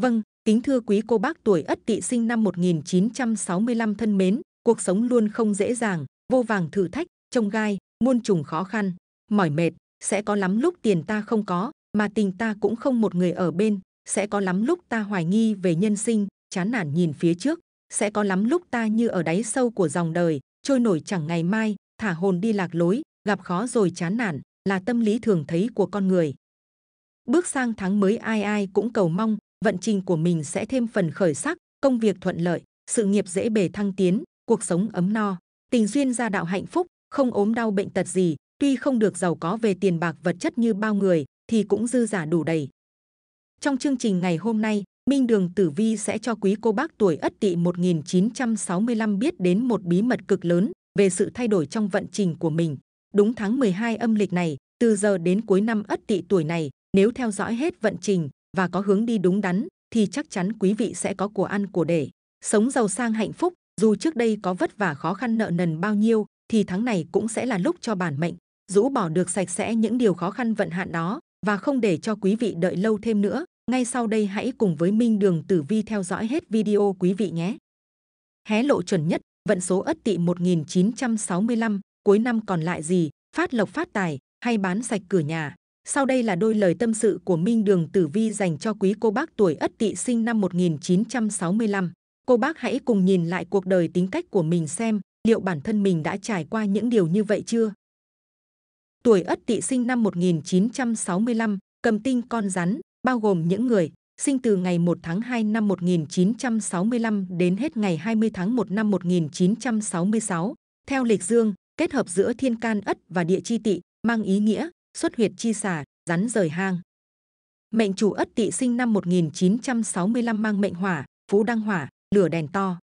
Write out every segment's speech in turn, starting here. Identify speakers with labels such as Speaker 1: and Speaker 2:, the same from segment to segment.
Speaker 1: Vâng, kính thưa quý cô bác tuổi Ất Tỵ sinh năm 1965 thân mến, cuộc sống luôn không dễ dàng, vô vàng thử thách, trông gai, muôn trùng khó khăn, mỏi mệt, sẽ có lắm lúc tiền ta không có, mà tình ta cũng không một người ở bên, sẽ có lắm lúc ta hoài nghi về nhân sinh, chán nản nhìn phía trước, sẽ có lắm lúc ta như ở đáy sâu của dòng đời, trôi nổi chẳng ngày mai, thả hồn đi lạc lối, gặp khó rồi chán nản, là tâm lý thường thấy của con người. Bước sang tháng mới ai ai cũng cầu mong, vận trình của mình sẽ thêm phần khởi sắc, công việc thuận lợi, sự nghiệp dễ bề thăng tiến, cuộc sống ấm no, tình duyên gia đạo hạnh phúc, không ốm đau bệnh tật gì. Tuy không được giàu có về tiền bạc vật chất như bao người, thì cũng dư giả đủ đầy. Trong chương trình ngày hôm nay, Minh Đường Tử Vi sẽ cho quý cô bác tuổi Ất Tỵ 1965 biết đến một bí mật cực lớn về sự thay đổi trong vận trình của mình. Đúng tháng 12 âm lịch này, từ giờ đến cuối năm Ất Tỵ tuổi này, nếu theo dõi hết vận trình, và có hướng đi đúng đắn thì chắc chắn quý vị sẽ có của ăn của để, sống giàu sang hạnh phúc. Dù trước đây có vất vả khó khăn nợ nần bao nhiêu thì tháng này cũng sẽ là lúc cho bản mệnh rũ bỏ được sạch sẽ những điều khó khăn vận hạn đó và không để cho quý vị đợi lâu thêm nữa. Ngay sau đây hãy cùng với Minh Đường Tử Vi theo dõi hết video quý vị nhé. Hé lộ chuẩn nhất, vận số Ất Tỵ 1965, cuối năm còn lại gì, phát lộc phát tài hay bán sạch cửa nhà. Sau đây là đôi lời tâm sự của Minh Đường Tử Vi dành cho quý cô bác tuổi Ất Tỵ sinh năm 1965. Cô bác hãy cùng nhìn lại cuộc đời tính cách của mình xem liệu bản thân mình đã trải qua những điều như vậy chưa. Tuổi Ất Tỵ sinh năm 1965, cầm tinh con rắn, bao gồm những người sinh từ ngày 1 tháng 2 năm 1965 đến hết ngày 20 tháng 1 năm 1966. Theo lịch dương, kết hợp giữa thiên can Ất và địa chi tỵ mang ý nghĩa xuất huyệt chi xà, rắn rời hang. Mệnh chủ Ất Tỵ sinh năm 1965 mang mệnh hỏa, phú đăng hỏa, lửa đèn to.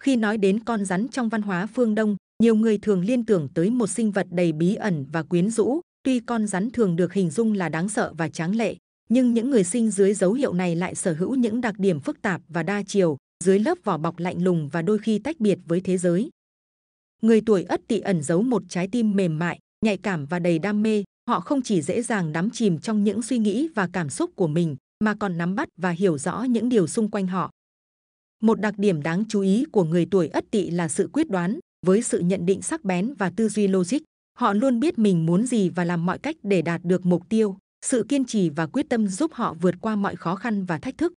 Speaker 1: Khi nói đến con rắn trong văn hóa phương Đông, nhiều người thường liên tưởng tới một sinh vật đầy bí ẩn và quyến rũ. Tuy con rắn thường được hình dung là đáng sợ và tráng lệ, nhưng những người sinh dưới dấu hiệu này lại sở hữu những đặc điểm phức tạp và đa chiều, dưới lớp vỏ bọc lạnh lùng và đôi khi tách biệt với thế giới. Người tuổi Ất Tỵ ẩn giấu một trái tim mềm mại, nhạy cảm và đầy đam mê, họ không chỉ dễ dàng đắm chìm trong những suy nghĩ và cảm xúc của mình mà còn nắm bắt và hiểu rõ những điều xung quanh họ. Một đặc điểm đáng chú ý của người tuổi Ất Tỵ là sự quyết đoán, với sự nhận định sắc bén và tư duy logic, họ luôn biết mình muốn gì và làm mọi cách để đạt được mục tiêu. Sự kiên trì và quyết tâm giúp họ vượt qua mọi khó khăn và thách thức.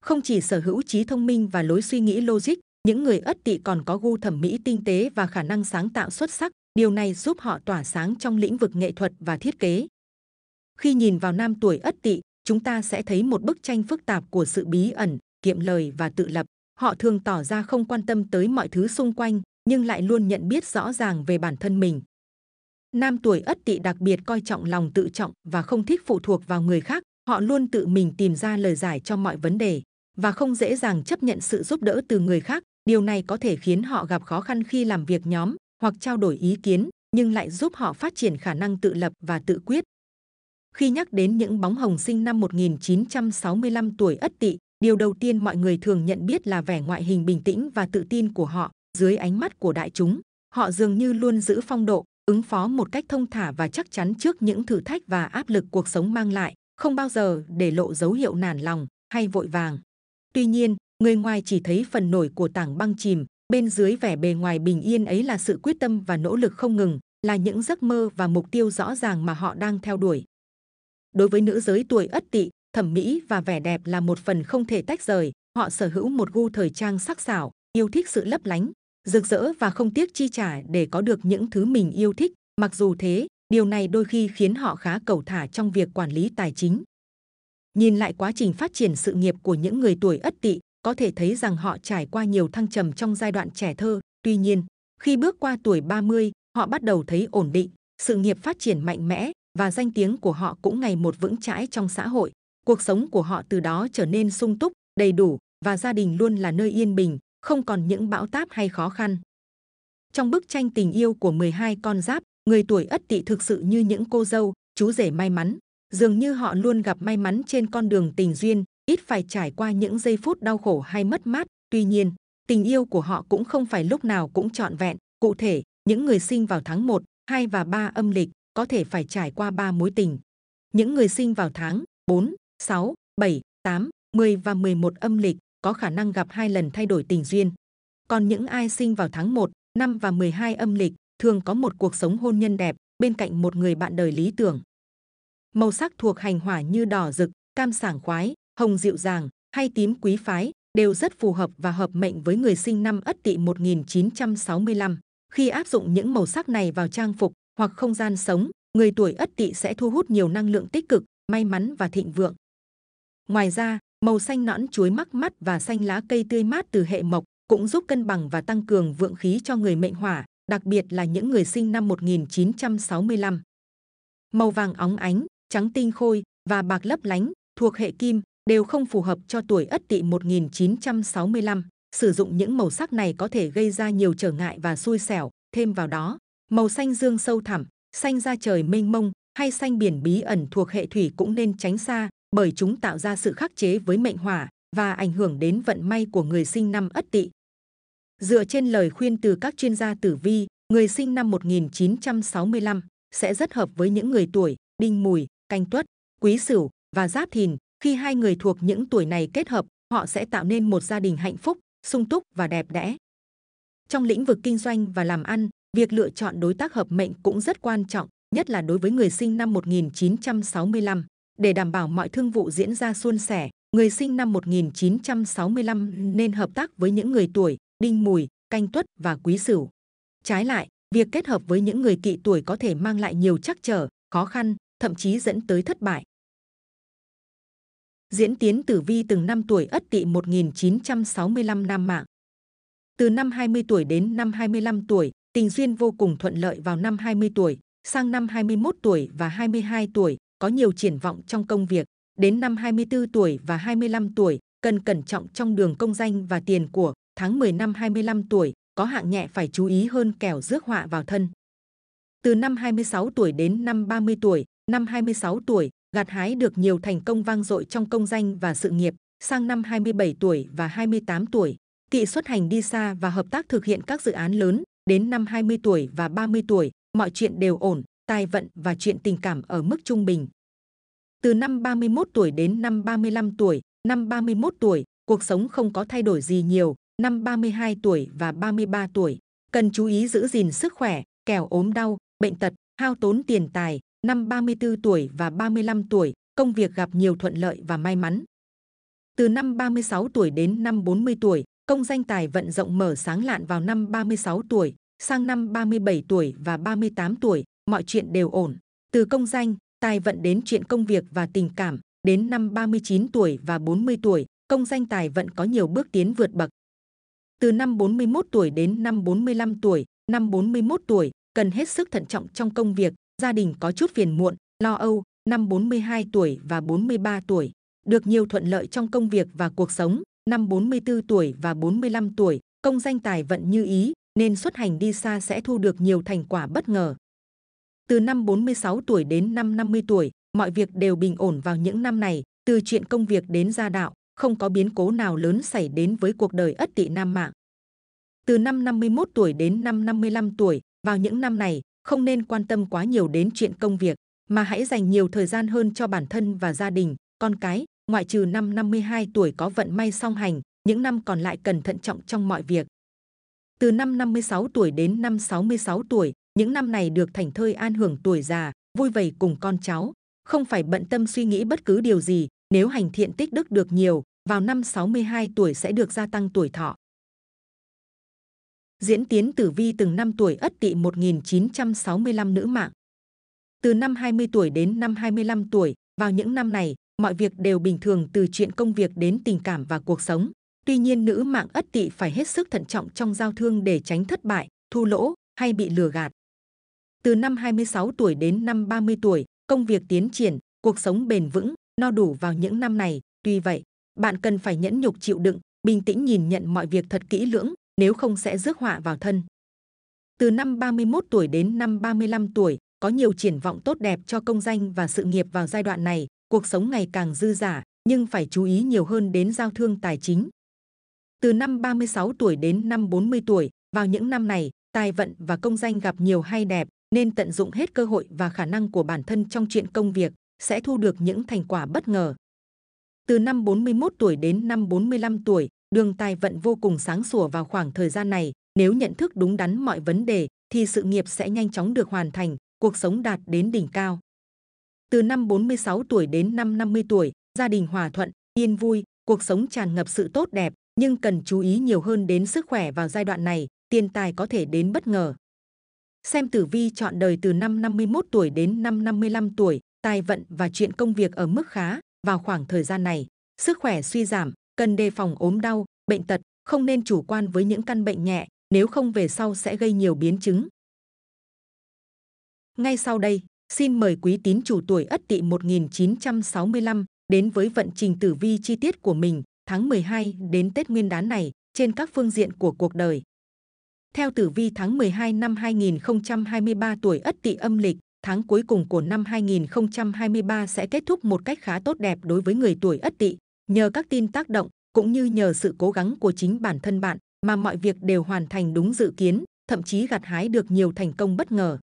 Speaker 1: Không chỉ sở hữu trí thông minh và lối suy nghĩ logic, những người Ất Tỵ còn có gu thẩm mỹ tinh tế và khả năng sáng tạo xuất sắc, Điều này giúp họ tỏa sáng trong lĩnh vực nghệ thuật và thiết kế. Khi nhìn vào nam tuổi Ất Tỵ, chúng ta sẽ thấy một bức tranh phức tạp của sự bí ẩn, kiệm lời và tự lập. Họ thường tỏ ra không quan tâm tới mọi thứ xung quanh, nhưng lại luôn nhận biết rõ ràng về bản thân mình. Nam tuổi Ất Tỵ đặc biệt coi trọng lòng tự trọng và không thích phụ thuộc vào người khác, họ luôn tự mình tìm ra lời giải cho mọi vấn đề và không dễ dàng chấp nhận sự giúp đỡ từ người khác. Điều này có thể khiến họ gặp khó khăn khi làm việc nhóm hoặc trao đổi ý kiến nhưng lại giúp họ phát triển khả năng tự lập và tự quyết. Khi nhắc đến những bóng hồng sinh năm 1965 tuổi Ất Tỵ, điều đầu tiên mọi người thường nhận biết là vẻ ngoại hình bình tĩnh và tự tin của họ dưới ánh mắt của đại chúng. Họ dường như luôn giữ phong độ, ứng phó một cách thông thả và chắc chắn trước những thử thách và áp lực cuộc sống mang lại, không bao giờ để lộ dấu hiệu nản lòng hay vội vàng. Tuy nhiên, người ngoài chỉ thấy phần nổi của tảng băng chìm, bên dưới vẻ bề ngoài bình yên ấy là sự quyết tâm và nỗ lực không ngừng, là những giấc mơ và mục tiêu rõ ràng mà họ đang theo đuổi. Đối với nữ giới tuổi Ất Tỵ, thẩm mỹ và vẻ đẹp là một phần không thể tách rời, họ sở hữu một gu thời trang sắc sảo, yêu thích sự lấp lánh, rực rỡ và không tiếc chi trả để có được những thứ mình yêu thích, mặc dù thế, điều này đôi khi khiến họ khá cầu thả trong việc quản lý tài chính. Nhìn lại quá trình phát triển sự nghiệp của những người tuổi Ất Tỵ, có thể thấy rằng họ trải qua nhiều thăng trầm trong giai đoạn trẻ thơ. Tuy nhiên, khi bước qua tuổi 30, họ bắt đầu thấy ổn định, sự nghiệp phát triển mạnh mẽ và danh tiếng của họ cũng ngày một vững chãi trong xã hội. Cuộc sống của họ từ đó trở nên sung túc, đầy đủ và gia đình luôn là nơi yên bình, không còn những bão táp hay khó khăn. Trong bức tranh tình yêu của 12 con giáp, người tuổi Ất Tỵ thực sự như những cô dâu, chú rể may mắn, dường như họ luôn gặp may mắn trên con đường tình duyên, ít phải trải qua những giây phút đau khổ hay mất mát. Tuy nhiên, tình yêu của họ cũng không phải lúc nào cũng trọn vẹn. Cụ thể, những người sinh vào tháng 1, 2 và 3 âm lịch có thể phải trải qua 3 mối tình. Những người sinh vào tháng 4, 6, 7, 8, 10 và 11 âm lịch có khả năng gặp hai lần thay đổi tình duyên. Còn những ai sinh vào tháng 1, 5 và 12 âm lịch thường có một cuộc sống hôn nhân đẹp bên cạnh một người bạn đời lý tưởng. Màu sắc thuộc hành hỏa như đỏ rực, cam sảng khoái, hồng dịu dàng hay tím quý phái đều rất phù hợp và hợp mệnh với người sinh năm Ất Tỵ 1965. Khi áp dụng những màu sắc này vào trang phục hoặc không gian sống, người tuổi Ất Tỵ sẽ thu hút nhiều năng lượng tích cực, may mắn và thịnh vượng. Ngoài ra, màu xanh nõn chuối mắc mắt và xanh lá cây tươi mát từ hệ mộc cũng giúp cân bằng và tăng cường vượng khí cho người mệnh hỏa, đặc biệt là những người sinh năm 1965. Màu vàng óng ánh, trắng tinh khôi và bạc lấp lánh thuộc hệ kim đều không phù hợp cho tuổi ất tỵ 1965. Sử dụng những màu sắc này có thể gây ra nhiều trở ngại và xui xẻo. Thêm vào đó, màu xanh dương sâu thẳm, xanh da trời mênh mông hay xanh biển bí ẩn thuộc hệ thủy cũng nên tránh xa bởi chúng tạo ra sự khắc chế với mệnh hỏa và ảnh hưởng đến vận may của người sinh năm Ất Tỵ. Dựa trên lời khuyên từ các chuyên gia tử vi, người sinh năm 1965 sẽ rất hợp với những người tuổi Đinh Mùi, Canh Tuất, Quý Sửu và Giáp Thìn khi hai người thuộc những tuổi này kết hợp, họ sẽ tạo nên một gia đình hạnh phúc, sung túc và đẹp đẽ. Trong lĩnh vực kinh doanh và làm ăn, việc lựa chọn đối tác hợp mệnh cũng rất quan trọng, nhất là đối với người sinh năm 1965. Để đảm bảo mọi thương vụ diễn ra suôn sẻ, người sinh năm 1965 nên hợp tác với những người tuổi Đinh Mùi, Canh Tuất và Quý Sửu. Trái lại, việc kết hợp với những người kỵ tuổi có thể mang lại nhiều trắc trở, khó khăn, thậm chí dẫn tới thất bại diễn tiến tử vi từng năm tuổi ất tỵ 1965 năm mạng. Từ năm 20 tuổi đến năm 25 tuổi, tình duyên vô cùng thuận lợi vào năm 20 tuổi, sang năm 21 tuổi và 22 tuổi, có nhiều triển vọng trong công việc. Đến năm 24 tuổi và 25 tuổi, cần cẩn trọng trong đường công danh và tiền của. Tháng 10 năm 25 tuổi, có hạng nhẹ phải chú ý hơn kẻo rước họa vào thân. Từ năm 26 tuổi đến năm 30 tuổi, năm 26 tuổi, gặt hái được nhiều thành công vang dội trong công danh và sự nghiệp. Sang năm 27 tuổi và 28 tuổi, Tị xuất hành đi xa và hợp tác thực hiện các dự án lớn. Đến năm 20 tuổi và 30 tuổi, mọi chuyện đều ổn, tài vận và chuyện tình cảm ở mức trung bình. Từ năm 31 tuổi đến năm 35 tuổi, năm 31 tuổi, cuộc sống không có thay đổi gì nhiều, năm 32 tuổi và 33 tuổi. Cần chú ý giữ gìn sức khỏe, kẻo ốm đau, bệnh tật, hao tốn tiền tài, năm 34 tuổi và 35 tuổi, công việc gặp nhiều thuận lợi và may mắn. Từ năm 36 tuổi đến năm 40 tuổi, công danh tài vận rộng mở sáng lạn vào năm 36 tuổi, sang năm 37 tuổi và 38 tuổi, mọi chuyện đều ổn. Từ công danh, tài vận đến chuyện công việc và tình cảm, đến năm 39 tuổi và 40 tuổi, công danh tài vận có nhiều bước tiến vượt bậc. Từ năm 41 tuổi đến năm 45 tuổi, năm 41 tuổi, cần hết sức thận trọng trong công việc, gia đình có chút phiền muộn, lo âu, năm 42 tuổi và 43 tuổi, được nhiều thuận lợi trong công việc và cuộc sống, năm 44 tuổi và 45 tuổi, công danh tài vận như ý, nên xuất hành đi xa sẽ thu được nhiều thành quả bất ngờ. Từ năm 46 tuổi đến năm 50 tuổi, mọi việc đều bình ổn vào những năm này, từ chuyện công việc đến gia đạo, không có biến cố nào lớn xảy đến với cuộc đời ất tỵ nam mạng. Từ năm 51 tuổi đến năm 55 tuổi, vào những năm này, không nên quan tâm quá nhiều đến chuyện công việc, mà hãy dành nhiều thời gian hơn cho bản thân và gia đình, con cái, ngoại trừ năm 52 tuổi có vận may song hành, những năm còn lại cần thận trọng trong mọi việc. Từ năm 56 tuổi đến năm 66 tuổi, những năm này được thành thơi an hưởng tuổi già, vui vầy cùng con cháu, không phải bận tâm suy nghĩ bất cứ điều gì, nếu hành thiện tích đức được nhiều, vào năm 62 tuổi sẽ được gia tăng tuổi thọ diễn tiến tử vi từng năm tuổi ất tỵ 1965 nữ mạng. Từ năm 20 tuổi đến năm 25 tuổi, vào những năm này, mọi việc đều bình thường từ chuyện công việc đến tình cảm và cuộc sống. Tuy nhiên nữ mạng ất tỵ phải hết sức thận trọng trong giao thương để tránh thất bại, thu lỗ hay bị lừa gạt. Từ năm 26 tuổi đến năm 30 tuổi, công việc tiến triển, cuộc sống bền vững, no đủ vào những năm này. Tuy vậy, bạn cần phải nhẫn nhục chịu đựng, bình tĩnh nhìn nhận mọi việc thật kỹ lưỡng, nếu không sẽ rước họa vào thân. Từ năm 31 tuổi đến năm 35 tuổi, có nhiều triển vọng tốt đẹp cho công danh và sự nghiệp vào giai đoạn này, cuộc sống ngày càng dư giả, nhưng phải chú ý nhiều hơn đến giao thương tài chính. Từ năm 36 tuổi đến năm 40 tuổi, vào những năm này, tài vận và công danh gặp nhiều hay đẹp, nên tận dụng hết cơ hội và khả năng của bản thân trong chuyện công việc, sẽ thu được những thành quả bất ngờ. Từ năm 41 tuổi đến năm 45 tuổi, Đường Tài Vận vô cùng sáng sủa vào khoảng thời gian này, nếu nhận thức đúng đắn mọi vấn đề, thì sự nghiệp sẽ nhanh chóng được hoàn thành, cuộc sống đạt đến đỉnh cao. Từ năm 46 tuổi đến năm 50 tuổi, gia đình hòa thuận, yên vui, cuộc sống tràn ngập sự tốt đẹp, nhưng cần chú ý nhiều hơn đến sức khỏe vào giai đoạn này, tiền tài có thể đến bất ngờ. Xem tử vi chọn đời từ năm 51 tuổi đến năm 55 tuổi, tài vận và chuyện công việc ở mức khá vào khoảng thời gian này. Sức khỏe suy giảm, cần đề phòng ốm đau, bệnh tật, không nên chủ quan với những căn bệnh nhẹ, nếu không về sau sẽ gây nhiều biến chứng. Ngay sau đây, xin mời quý tín chủ tuổi Ất Tỵ 1965 đến với vận trình tử vi chi tiết của mình tháng 12 đến Tết Nguyên đán này trên các phương diện của cuộc đời. Theo tử vi tháng 12 năm 2023 tuổi Ất Tỵ âm lịch, tháng cuối cùng của năm 2023 sẽ kết thúc một cách khá tốt đẹp đối với người tuổi Ất Tỵ, nhờ các tin tác động cũng như nhờ sự cố gắng của chính bản thân bạn mà mọi việc đều hoàn thành đúng dự kiến, thậm chí gặt hái được nhiều thành công bất ngờ.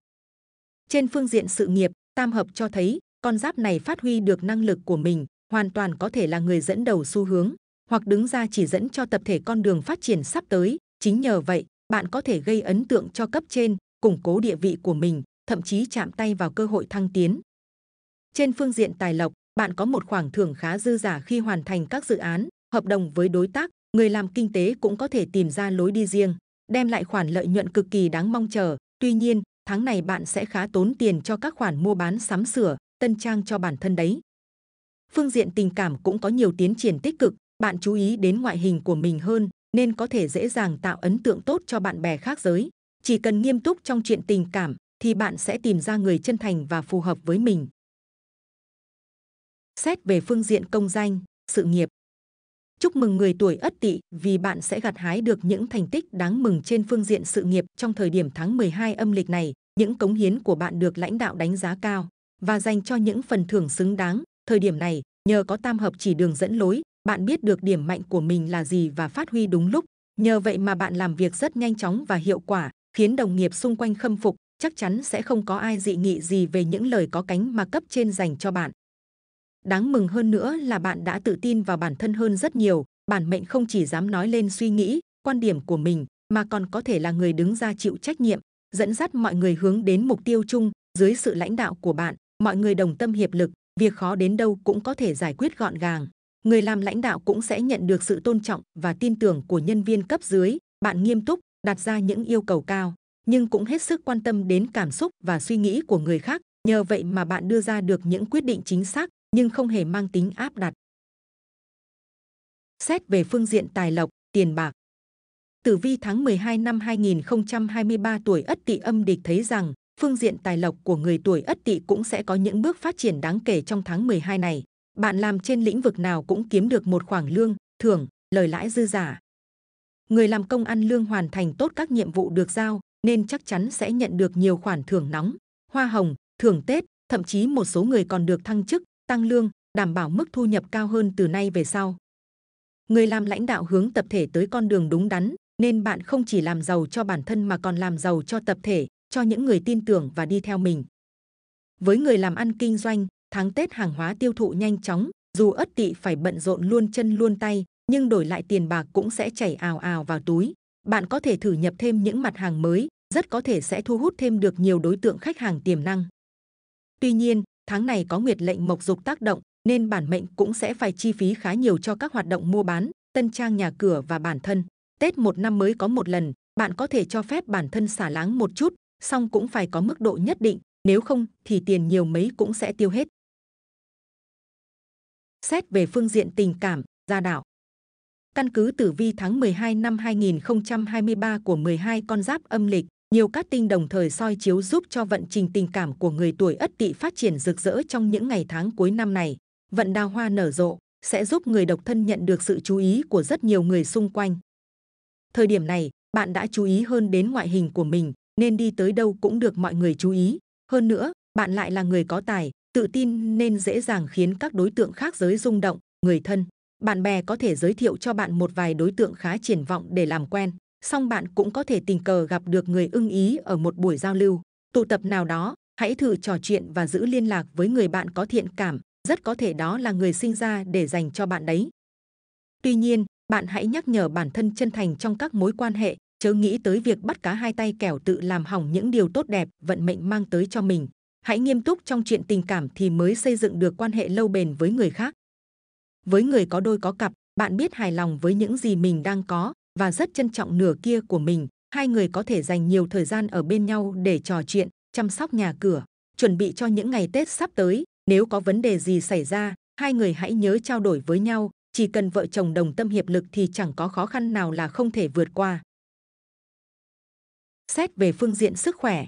Speaker 1: Trên phương diện sự nghiệp, tam hợp cho thấy con giáp này phát huy được năng lực của mình, hoàn toàn có thể là người dẫn đầu xu hướng, hoặc đứng ra chỉ dẫn cho tập thể con đường phát triển sắp tới. Chính nhờ vậy, bạn có thể gây ấn tượng cho cấp trên, củng cố địa vị của mình, thậm chí chạm tay vào cơ hội thăng tiến. Trên phương diện tài lộc, bạn có một khoản thưởng khá dư giả khi hoàn thành các dự án, hợp đồng với đối tác, người làm kinh tế cũng có thể tìm ra lối đi riêng, đem lại khoản lợi nhuận cực kỳ đáng mong chờ. Tuy nhiên, tháng này bạn sẽ khá tốn tiền cho các khoản mua bán sắm sửa, tân trang cho bản thân đấy. Phương diện tình cảm cũng có nhiều tiến triển tích cực, bạn chú ý đến ngoại hình của mình hơn nên có thể dễ dàng tạo ấn tượng tốt cho bạn bè khác giới. Chỉ cần nghiêm túc trong chuyện tình cảm thì bạn sẽ tìm ra người chân thành và phù hợp với mình xét về phương diện công danh, sự nghiệp. Chúc mừng người tuổi Ất Tỵ vì bạn sẽ gặt hái được những thành tích đáng mừng trên phương diện sự nghiệp trong thời điểm tháng 12 âm lịch này, những cống hiến của bạn được lãnh đạo đánh giá cao và dành cho những phần thưởng xứng đáng. Thời điểm này, nhờ có tam hợp chỉ đường dẫn lối, bạn biết được điểm mạnh của mình là gì và phát huy đúng lúc. Nhờ vậy mà bạn làm việc rất nhanh chóng và hiệu quả, khiến đồng nghiệp xung quanh khâm phục, chắc chắn sẽ không có ai dị nghị gì về những lời có cánh mà cấp trên dành cho bạn. Đáng mừng hơn nữa là bạn đã tự tin vào bản thân hơn rất nhiều, bản mệnh không chỉ dám nói lên suy nghĩ, quan điểm của mình, mà còn có thể là người đứng ra chịu trách nhiệm, dẫn dắt mọi người hướng đến mục tiêu chung, dưới sự lãnh đạo của bạn, mọi người đồng tâm hiệp lực, việc khó đến đâu cũng có thể giải quyết gọn gàng. Người làm lãnh đạo cũng sẽ nhận được sự tôn trọng và tin tưởng của nhân viên cấp dưới, bạn nghiêm túc, đặt ra những yêu cầu cao, nhưng cũng hết sức quan tâm đến cảm xúc và suy nghĩ của người khác, nhờ vậy mà bạn đưa ra được những quyết định chính xác, nhưng không hề mang tính áp đặt. Xét về phương diện tài lộc, tiền bạc. Tử vi tháng 12 năm 2023 tuổi Ất Tỵ âm địch thấy rằng phương diện tài lộc của người tuổi Ất Tỵ cũng sẽ có những bước phát triển đáng kể trong tháng 12 này. Bạn làm trên lĩnh vực nào cũng kiếm được một khoản lương, thưởng, lời lãi dư giả. Người làm công ăn lương hoàn thành tốt các nhiệm vụ được giao nên chắc chắn sẽ nhận được nhiều khoản thưởng nóng, hoa hồng, thưởng Tết, thậm chí một số người còn được thăng chức, tăng lương, đảm bảo mức thu nhập cao hơn từ nay về sau. Người làm lãnh đạo hướng tập thể tới con đường đúng đắn, nên bạn không chỉ làm giàu cho bản thân mà còn làm giàu cho tập thể, cho những người tin tưởng và đi theo mình. Với người làm ăn kinh doanh, tháng Tết hàng hóa tiêu thụ nhanh chóng, dù ất tỵ phải bận rộn luôn chân luôn tay, nhưng đổi lại tiền bạc cũng sẽ chảy ào ào vào túi. Bạn có thể thử nhập thêm những mặt hàng mới, rất có thể sẽ thu hút thêm được nhiều đối tượng khách hàng tiềm năng. Tuy nhiên, tháng này có nguyệt lệnh mộc dục tác động nên bản mệnh cũng sẽ phải chi phí khá nhiều cho các hoạt động mua bán, tân trang nhà cửa và bản thân. Tết một năm mới có một lần, bạn có thể cho phép bản thân xả láng một chút, song cũng phải có mức độ nhất định, nếu không thì tiền nhiều mấy cũng sẽ tiêu hết. Xét về phương diện tình cảm, gia đạo. Căn cứ tử vi tháng 12 năm 2023 của 12 con giáp âm lịch, nhiều các tinh đồng thời soi chiếu giúp cho vận trình tình cảm của người tuổi ất tỵ phát triển rực rỡ trong những ngày tháng cuối năm này. Vận đào hoa nở rộ sẽ giúp người độc thân nhận được sự chú ý của rất nhiều người xung quanh. Thời điểm này, bạn đã chú ý hơn đến ngoại hình của mình, nên đi tới đâu cũng được mọi người chú ý. Hơn nữa, bạn lại là người có tài, tự tin nên dễ dàng khiến các đối tượng khác giới rung động, người thân. Bạn bè có thể giới thiệu cho bạn một vài đối tượng khá triển vọng để làm quen song bạn cũng có thể tình cờ gặp được người ưng ý ở một buổi giao lưu, tụ tập nào đó. Hãy thử trò chuyện và giữ liên lạc với người bạn có thiện cảm, rất có thể đó là người sinh ra để dành cho bạn đấy. Tuy nhiên, bạn hãy nhắc nhở bản thân chân thành trong các mối quan hệ, chớ nghĩ tới việc bắt cá hai tay kẻo tự làm hỏng những điều tốt đẹp vận mệnh mang tới cho mình. Hãy nghiêm túc trong chuyện tình cảm thì mới xây dựng được quan hệ lâu bền với người khác. Với người có đôi có cặp, bạn biết hài lòng với những gì mình đang có, và rất trân trọng nửa kia của mình. Hai người có thể dành nhiều thời gian ở bên nhau để trò chuyện, chăm sóc nhà cửa, chuẩn bị cho những ngày Tết sắp tới. Nếu có vấn đề gì xảy ra, hai người hãy nhớ trao đổi với nhau. Chỉ cần vợ chồng đồng tâm hiệp lực thì chẳng có khó khăn nào là không thể vượt qua. Xét về phương diện sức khỏe,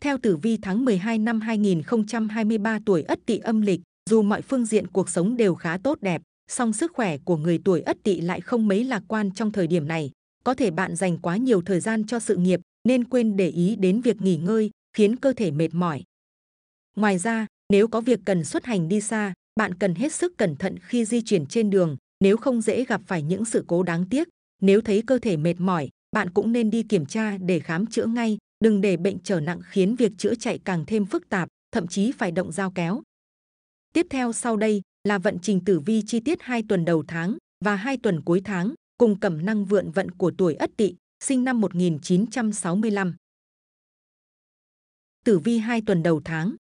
Speaker 1: theo tử vi tháng 12 năm 2023 tuổi Ất Tỵ âm lịch, dù mọi phương diện cuộc sống đều khá tốt đẹp, song sức khỏe của người tuổi Ất Tỵ lại không mấy lạc quan trong thời điểm này. Có thể bạn dành quá nhiều thời gian cho sự nghiệp nên quên để ý đến việc nghỉ ngơi, khiến cơ thể mệt mỏi. Ngoài ra, nếu có việc cần xuất hành đi xa, bạn cần hết sức cẩn thận khi di chuyển trên đường, nếu không dễ gặp phải những sự cố đáng tiếc. Nếu thấy cơ thể mệt mỏi, bạn cũng nên đi kiểm tra để khám chữa ngay, đừng để bệnh trở nặng khiến việc chữa chạy càng thêm phức tạp, thậm chí phải động dao kéo. Tiếp theo sau đây là vận trình tử vi chi tiết hai tuần đầu tháng và hai tuần cuối tháng cùng cẩm năng vượn vận của tuổi Ất Tỵ, sinh năm 1965. Tử vi hai tuần đầu tháng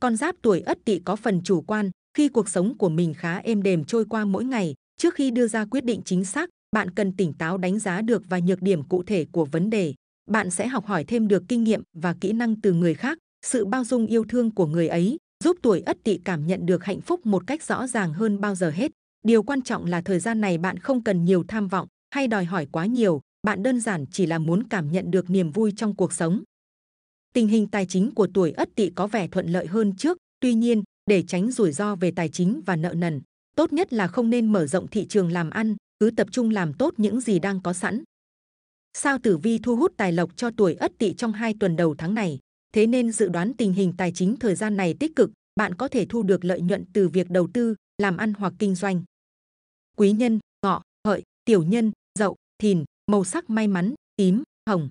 Speaker 1: Con giáp tuổi Ất Tỵ có phần chủ quan, khi cuộc sống của mình khá êm đềm trôi qua mỗi ngày, trước khi đưa ra quyết định chính xác, bạn cần tỉnh táo đánh giá được và nhược điểm cụ thể của vấn đề. Bạn sẽ học hỏi thêm được kinh nghiệm và kỹ năng từ người khác, sự bao dung yêu thương của người ấy giúp tuổi ất tỵ cảm nhận được hạnh phúc một cách rõ ràng hơn bao giờ hết. Điều quan trọng là thời gian này bạn không cần nhiều tham vọng hay đòi hỏi quá nhiều, bạn đơn giản chỉ là muốn cảm nhận được niềm vui trong cuộc sống. Tình hình tài chính của tuổi Ất Tỵ có vẻ thuận lợi hơn trước, tuy nhiên, để tránh rủi ro về tài chính và nợ nần, tốt nhất là không nên mở rộng thị trường làm ăn, cứ tập trung làm tốt những gì đang có sẵn. Sao tử vi thu hút tài lộc cho tuổi Ất Tỵ trong hai tuần đầu tháng này? thế nên dự đoán tình hình tài chính thời gian này tích cực, bạn có thể thu được lợi nhuận từ việc đầu tư, làm ăn hoặc kinh doanh. Quý nhân, ngọ, hợi, tiểu nhân, dậu, thìn, màu sắc may mắn, tím, hồng.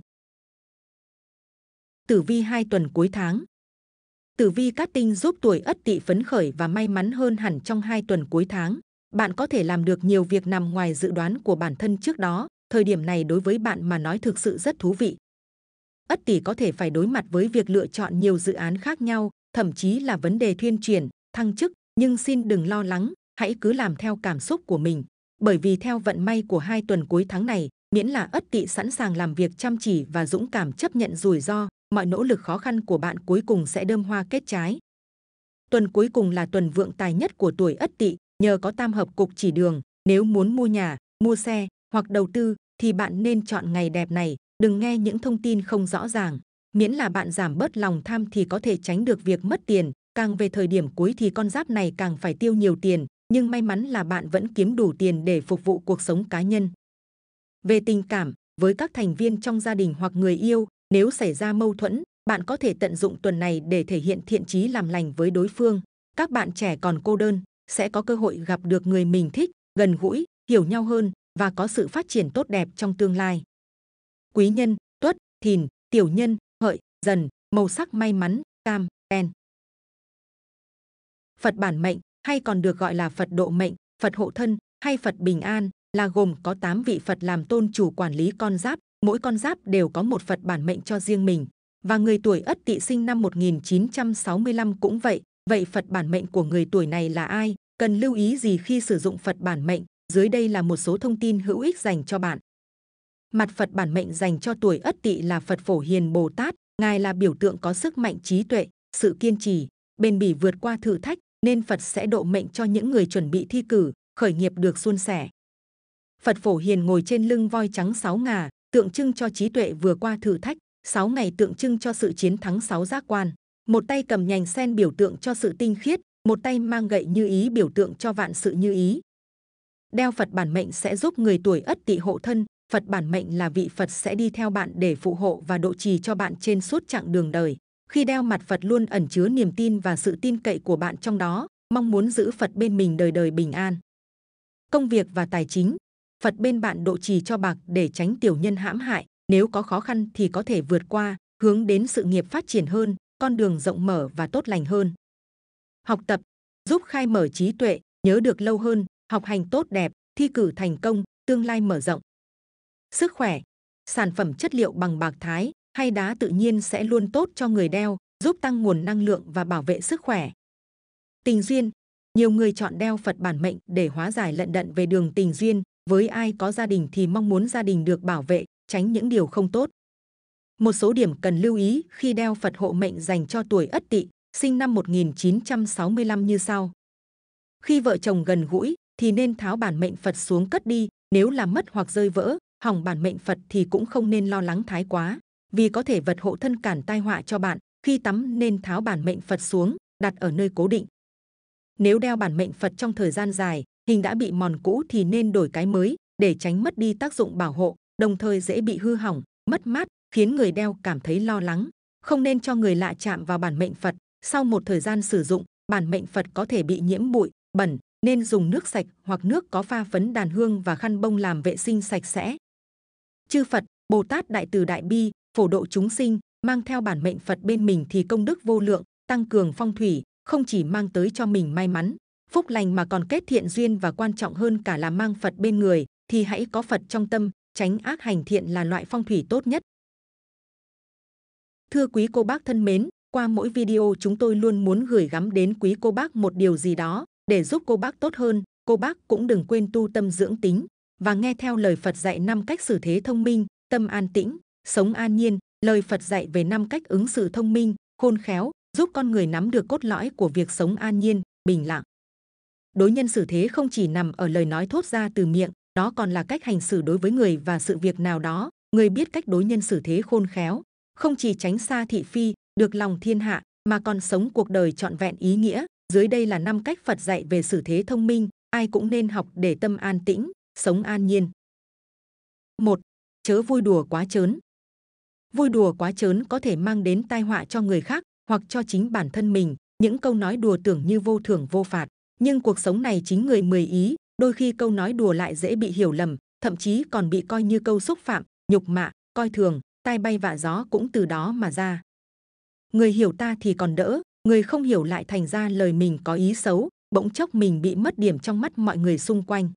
Speaker 1: Tử vi 2 tuần cuối tháng Tử vi cát tinh giúp tuổi ất tỵ phấn khởi và may mắn hơn hẳn trong 2 tuần cuối tháng. Bạn có thể làm được nhiều việc nằm ngoài dự đoán của bản thân trước đó. Thời điểm này đối với bạn mà nói thực sự rất thú vị ất tỵ có thể phải đối mặt với việc lựa chọn nhiều dự án khác nhau, thậm chí là vấn đề thuyên chuyển, thăng chức. Nhưng xin đừng lo lắng, hãy cứ làm theo cảm xúc của mình. Bởi vì theo vận may của hai tuần cuối tháng này, miễn là ất tỵ sẵn sàng làm việc chăm chỉ và dũng cảm chấp nhận rủi ro, mọi nỗ lực khó khăn của bạn cuối cùng sẽ đơm hoa kết trái. Tuần cuối cùng là tuần vượng tài nhất của tuổi ất tỵ, nhờ có tam hợp cục chỉ đường, nếu muốn mua nhà, mua xe hoặc đầu tư thì bạn nên chọn ngày đẹp này, đừng nghe những thông tin không rõ ràng. Miễn là bạn giảm bớt lòng tham thì có thể tránh được việc mất tiền. Càng về thời điểm cuối thì con giáp này càng phải tiêu nhiều tiền, nhưng may mắn là bạn vẫn kiếm đủ tiền để phục vụ cuộc sống cá nhân. Về tình cảm, với các thành viên trong gia đình hoặc người yêu, nếu xảy ra mâu thuẫn, bạn có thể tận dụng tuần này để thể hiện thiện chí làm lành với đối phương. Các bạn trẻ còn cô đơn, sẽ có cơ hội gặp được người mình thích, gần gũi, hiểu nhau hơn và có sự phát triển tốt đẹp trong tương lai quý nhân, tuất, thìn, tiểu nhân, hợi, dần, màu sắc may mắn, cam, đen. Phật bản mệnh hay còn được gọi là Phật độ mệnh, Phật hộ thân hay Phật bình an là gồm có 8 vị Phật làm tôn chủ quản lý con giáp, mỗi con giáp đều có một Phật bản mệnh cho riêng mình. Và người tuổi Ất Tỵ sinh năm 1965 cũng vậy, vậy Phật bản mệnh của người tuổi này là ai? Cần lưu ý gì khi sử dụng Phật bản mệnh? Dưới đây là một số thông tin hữu ích dành cho bạn. Mặt Phật bản mệnh dành cho tuổi Ất Tỵ là Phật Phổ Hiền Bồ Tát, ngài là biểu tượng có sức mạnh trí tuệ, sự kiên trì, bền bỉ vượt qua thử thách, nên Phật sẽ độ mệnh cho những người chuẩn bị thi cử, khởi nghiệp được suôn sẻ. Phật Phổ Hiền ngồi trên lưng voi trắng sáu ngà, tượng trưng cho trí tuệ vừa qua thử thách, sáu ngày tượng trưng cho sự chiến thắng sáu giác quan. Một tay cầm nhành sen biểu tượng cho sự tinh khiết, một tay mang gậy như ý biểu tượng cho vạn sự như ý. Đeo Phật bản mệnh sẽ giúp người tuổi Ất Tỵ hộ thân, Phật bản mệnh là vị Phật sẽ đi theo bạn để phụ hộ và độ trì cho bạn trên suốt chặng đường đời. Khi đeo mặt Phật luôn ẩn chứa niềm tin và sự tin cậy của bạn trong đó, mong muốn giữ Phật bên mình đời đời bình an. Công việc và tài chính Phật bên bạn độ trì cho bạc để tránh tiểu nhân hãm hại, nếu có khó khăn thì có thể vượt qua, hướng đến sự nghiệp phát triển hơn, con đường rộng mở và tốt lành hơn. Học tập giúp khai mở trí tuệ, nhớ được lâu hơn, học hành tốt đẹp, thi cử thành công, tương lai mở rộng sức khỏe. Sản phẩm chất liệu bằng bạc thái hay đá tự nhiên sẽ luôn tốt cho người đeo, giúp tăng nguồn năng lượng và bảo vệ sức khỏe. Tình duyên Nhiều người chọn đeo Phật bản mệnh để hóa giải lận đận về đường tình duyên. Với ai có gia đình thì mong muốn gia đình được bảo vệ, tránh những điều không tốt. Một số điểm cần lưu ý khi đeo Phật hộ mệnh dành cho tuổi Ất Tỵ, sinh năm 1965 như sau. Khi vợ chồng gần gũi thì nên tháo bản mệnh Phật xuống cất đi, nếu làm mất hoặc rơi vỡ hỏng bản mệnh Phật thì cũng không nên lo lắng thái quá, vì có thể vật hộ thân cản tai họa cho bạn. Khi tắm nên tháo bản mệnh Phật xuống, đặt ở nơi cố định. Nếu đeo bản mệnh Phật trong thời gian dài, hình đã bị mòn cũ thì nên đổi cái mới để tránh mất đi tác dụng bảo hộ, đồng thời dễ bị hư hỏng, mất mát, khiến người đeo cảm thấy lo lắng. Không nên cho người lạ chạm vào bản mệnh Phật. Sau một thời gian sử dụng, bản mệnh Phật có thể bị nhiễm bụi, bẩn, nên dùng nước sạch hoặc nước có pha phấn đàn hương và khăn bông làm vệ sinh sạch sẽ chư Phật, Bồ Tát đại từ đại bi, phổ độ chúng sinh, mang theo bản mệnh Phật bên mình thì công đức vô lượng, tăng cường phong thủy, không chỉ mang tới cho mình may mắn, phúc lành mà còn kết thiện duyên và quan trọng hơn cả là mang Phật bên người, thì hãy có Phật trong tâm, tránh ác hành thiện là loại phong thủy tốt nhất. Thưa quý cô bác thân mến, qua mỗi video chúng tôi luôn muốn gửi gắm đến quý cô bác một điều gì đó để giúp cô bác tốt hơn. Cô bác cũng đừng quên tu tâm dưỡng tính, và nghe theo lời Phật dạy năm cách xử thế thông minh, tâm an tĩnh, sống an nhiên, lời Phật dạy về năm cách ứng xử thông minh, khôn khéo, giúp con người nắm được cốt lõi của việc sống an nhiên, bình lặng. Đối nhân xử thế không chỉ nằm ở lời nói thốt ra từ miệng, đó còn là cách hành xử đối với người và sự việc nào đó, người biết cách đối nhân xử thế khôn khéo, không chỉ tránh xa thị phi, được lòng thiên hạ mà còn sống cuộc đời trọn vẹn ý nghĩa. Dưới đây là năm cách Phật dạy về xử thế thông minh, ai cũng nên học để tâm an tĩnh, sống an nhiên. 1. Chớ vui đùa quá chớn. Vui đùa quá chớn có thể mang đến tai họa cho người khác hoặc cho chính bản thân mình, những câu nói đùa tưởng như vô thưởng vô phạt, nhưng cuộc sống này chính người mười ý, đôi khi câu nói đùa lại dễ bị hiểu lầm, thậm chí còn bị coi như câu xúc phạm, nhục mạ, coi thường, tai bay vạ gió cũng từ đó mà ra. Người hiểu ta thì còn đỡ, người không hiểu lại thành ra lời mình có ý xấu, bỗng chốc mình bị mất điểm trong mắt mọi người xung quanh.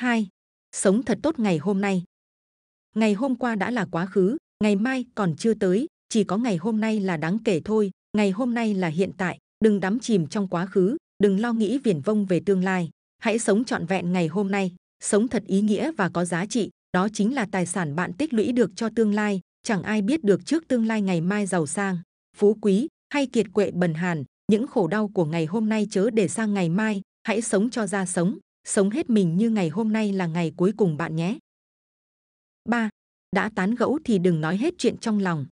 Speaker 1: 2. Sống thật tốt ngày hôm nay. Ngày hôm qua đã là quá khứ, ngày mai còn chưa tới, chỉ có ngày hôm nay là đáng kể thôi. Ngày hôm nay là hiện tại, đừng đắm chìm trong quá khứ, đừng lo nghĩ viển vông về tương lai. Hãy sống trọn vẹn ngày hôm nay, sống thật ý nghĩa và có giá trị. Đó chính là tài sản bạn tích lũy được cho tương lai. Chẳng ai biết được trước tương lai ngày mai giàu sang, phú quý hay kiệt quệ bần hàn. Những khổ đau của ngày hôm nay chớ để sang ngày mai. Hãy sống cho ra sống sống hết mình như ngày hôm nay là ngày cuối cùng bạn nhé. 3. Đã tán gẫu thì đừng nói hết chuyện trong lòng.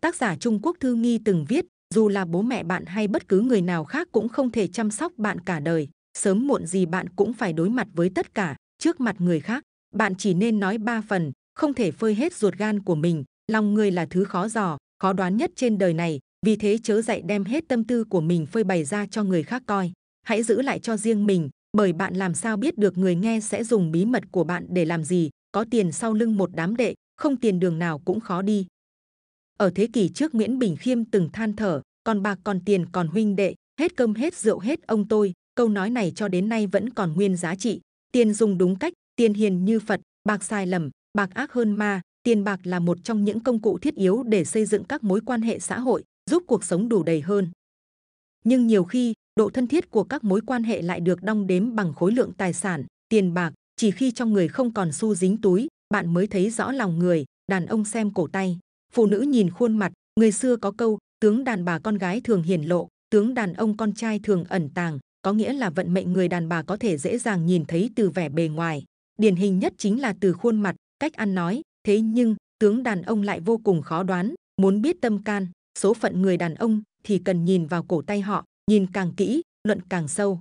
Speaker 1: Tác giả Trung Quốc Thư Nghi từng viết, dù là bố mẹ bạn hay bất cứ người nào khác cũng không thể chăm sóc bạn cả đời, sớm muộn gì bạn cũng phải đối mặt với tất cả, trước mặt người khác. Bạn chỉ nên nói ba phần, không thể phơi hết ruột gan của mình, lòng người là thứ khó dò, khó đoán nhất trên đời này, vì thế chớ dạy đem hết tâm tư của mình phơi bày ra cho người khác coi. Hãy giữ lại cho riêng mình, bởi bạn làm sao biết được người nghe sẽ dùng bí mật của bạn để làm gì, có tiền sau lưng một đám đệ, không tiền đường nào cũng khó đi. Ở thế kỷ trước Nguyễn Bình Khiêm từng than thở, còn bạc còn tiền còn huynh đệ, hết cơm hết rượu hết ông tôi, câu nói này cho đến nay vẫn còn nguyên giá trị. Tiền dùng đúng cách, tiền hiền như Phật, bạc sai lầm, bạc ác hơn ma, tiền bạc là một trong những công cụ thiết yếu để xây dựng các mối quan hệ xã hội, giúp cuộc sống đủ đầy hơn. Nhưng nhiều khi, độ thân thiết của các mối quan hệ lại được đong đếm bằng khối lượng tài sản, tiền bạc. Chỉ khi trong người không còn xu dính túi, bạn mới thấy rõ lòng người, đàn ông xem cổ tay, phụ nữ nhìn khuôn mặt. Người xưa có câu, tướng đàn bà con gái thường hiển lộ, tướng đàn ông con trai thường ẩn tàng, có nghĩa là vận mệnh người đàn bà có thể dễ dàng nhìn thấy từ vẻ bề ngoài. Điển hình nhất chính là từ khuôn mặt, cách ăn nói, thế nhưng tướng đàn ông lại vô cùng khó đoán, muốn biết tâm can, số phận người đàn ông thì cần nhìn vào cổ tay họ, nhìn càng kỹ luận càng sâu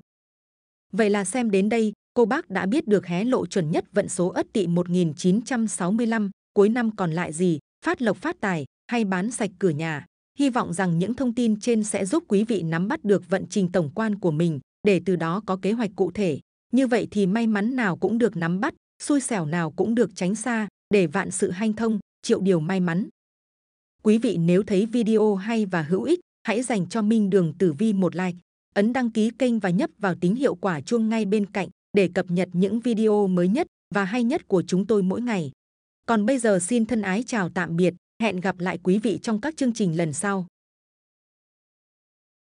Speaker 1: vậy là xem đến đây cô bác đã biết được hé lộ chuẩn nhất vận số ất tỵ 1965 cuối năm còn lại gì phát lộc phát tài hay bán sạch cửa nhà hy vọng rằng những thông tin trên sẽ giúp quý vị nắm bắt được vận trình tổng quan của mình để từ đó có kế hoạch cụ thể như vậy thì may mắn nào cũng được nắm bắt xui xẻo nào cũng được tránh xa để vạn sự hanh thông triệu điều may mắn quý vị nếu thấy video hay và hữu ích hãy dành cho Minh Đường Tử Vi một like, ấn đăng ký kênh và nhấp vào tín hiệu quả chuông ngay bên cạnh để cập nhật những video mới nhất và hay nhất của chúng tôi mỗi ngày. Còn bây giờ xin thân ái chào tạm biệt, hẹn gặp lại quý vị trong các chương trình lần sau.